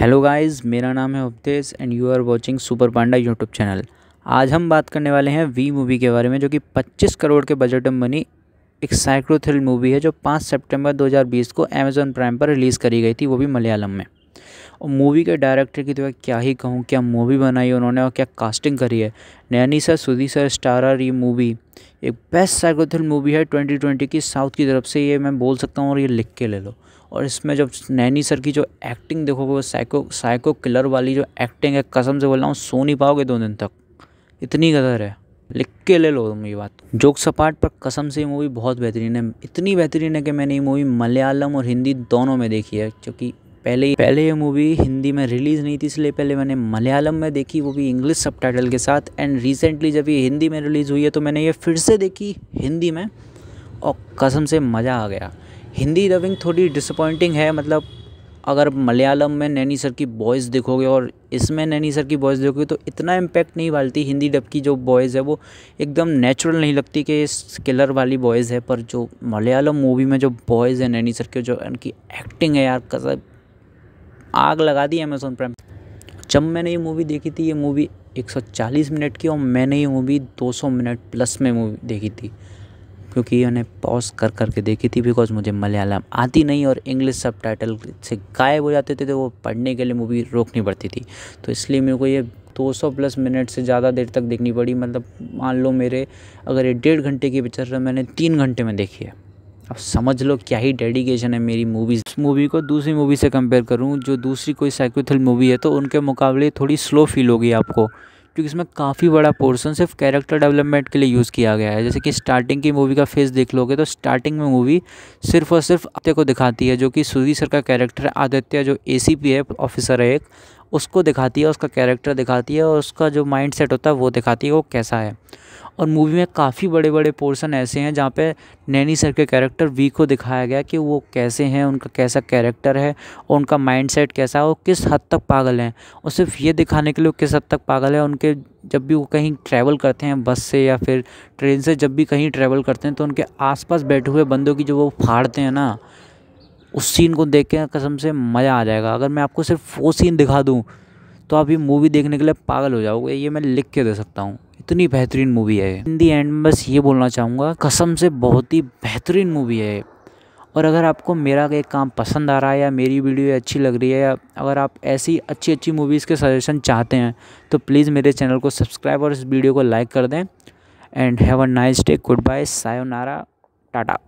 hello guys मेरा नाम है Upadesh and you are watching super panda YouTube channel आज हम बात करने वाले हैं वी मूवी के बारे में जो कि 25 करोड़ के बजट में बनी एक साइक्रो थ्रिल मूवी है जो 5 सितंबर 2020 को अमेजॉन प्राइम पर रिलीज़ करी गई थी वो भी मलयालम में और मूवी के डायरेक्टर की तो मैं क्या ही कहूँ क्या मूवी बनाई उन्होंने और क्या कास्टिंग करी है Nani sir Sudhi sir starrer ये मूवी एक बेस्ट साइक्रो थ्रिल मूवी है ट्वेंटी की साउथ की तरफ से ये मैं बोल सकता हूँ और ये लिख के ले लो और इसमें जब नैनी सर की जो एक्टिंग देखोगे वो साइको साइको किलर वाली जो एक्टिंग है कसम से बोल रहा हूँ सो नहीं पाओगे दो दिन तक इतनी गदर है लिख के ले लो तुम ये बात जोक सपाट पर कसम से ये मूवी बहुत बेहतरीन है इतनी बेहतरीन है कि मैंने ये मूवी मलयालम और हिंदी दोनों में देखी है क्योंकि पहले पहले ये मूवी हिंदी में रिलीज़ नहीं थी इसलिए पहले मैंने मलयालम में देखी वो भी इंग्लिश सब के साथ एंड रिसेंटली जब ये हिंदी में रिलीज़ हुई है तो मैंने ये फिर से देखी हिंदी में और कसम से मज़ा आ गया हिंदी डबिंग थोड़ी डिसअपॉइंटिंग है मतलब अगर मलयालम में नैनी सर की वॉइस देखोगे और इसमें नैनी सर की वॉइस देखोगे तो इतना इम्पैक्ट नहीं वालती हिंदी डब की जो वॉइस है वो एकदम नेचुरल नहीं लगती कि स्किलर किलर वाली वॉइस है पर जो मलयालम मूवी में जो वॉइस है नैनी सर की जो उनकी एक्टिंग है यार कसर आग लगा दी अमेजोन प्राइम जब मैंने ये मूवी देखी थी ये मूवी 140 मिनट की और मैंने ये मूवी 200 मिनट प्लस में मूवी देखी थी क्योंकि उन्हें पॉज कर करके देखी थी बिकॉज मुझे मलयालम आती नहीं और इंग्लिश सब टाइटल से गायब हो जाते थे तो वो पढ़ने के लिए मूवी रोकनी पड़ती थी तो इसलिए मेरे को ये 200 प्लस मिनट से ज़्यादा देर तक देखनी पड़ी मतलब मान लो मेरे अगर ये डेढ़ घंटे की पिक्चर तो मैंने तीन घंटे में देखी है अब समझ लो क्या ही डेडिकेशन है मेरी मूवीज़ मूवी को दूसरी मूवी से कंपेयर करूँ जो दूसरी कोई साइकोथल मूवी है तो उनके मुकाबले थोड़ी स्लो फील होगी आपको क्योंकि इसमें काफ़ी बड़ा पोर्सन सिर्फ कैरेक्टर डेवलपमेंट के लिए यूज़ किया गया है जैसे कि स्टार्टिंग की मूवी का फेस देख लोगे तो स्टार्टिंग में मूवी सिर्फ और सिर्फ आदित्य को दिखाती है जो कि सुधीर सर का कैरेक्टर आदित्य जो ए है ऑफिसर है एक उसको दिखाती है उसका कैरेक्टर दिखाती है और उसका जो माइंड सेट होता है वो दिखाती है वो कैसा है और मूवी में काफ़ी बड़े बड़े पोर्सन ऐसे हैं जहाँ पे नैनी सर के कैरेक्टर वी को दिखाया गया कि वो कैसे हैं उनका कैसा कैरेक्टर है और उनका माइंड सेट कैसा है वो किस हद तक पागल हैं और सिर्फ ये दिखाने के लिए किस हद तक पागल है उनके जब भी वो कहीं ट्रैवल करते हैं बस से या फिर ट्रेन से जब भी कहीं ट्रैवल करते हैं तो उनके आसपास बैठे हुए बंदों की जो वो फाड़ते हैं ना उस सीन को देख के कसम से मज़ा आ जाएगा अगर मैं आपको सिर्फ वो सीन दिखा दूँ तो आप ये मूवी देखने के लिए पागल हो जाओगे ये मैं लिख के दे सकता हूँ इतनी बेहतरीन मूवी है इन दी एंड बस ये बोलना चाहूँगा कसम से बहुत ही बेहतरीन मूवी है और अगर आपको मेरा एक काम पसंद आ रहा है या मेरी वीडियो अच्छी लग रही है या अगर आप ऐसी अच्छी अच्छी मूवीज़ के सजेशन चाहते हैं तो प्लीज़ मेरे चैनल को सब्सक्राइब और इस वीडियो को लाइक कर दें and have a nice day good bye सायोनारा टाटा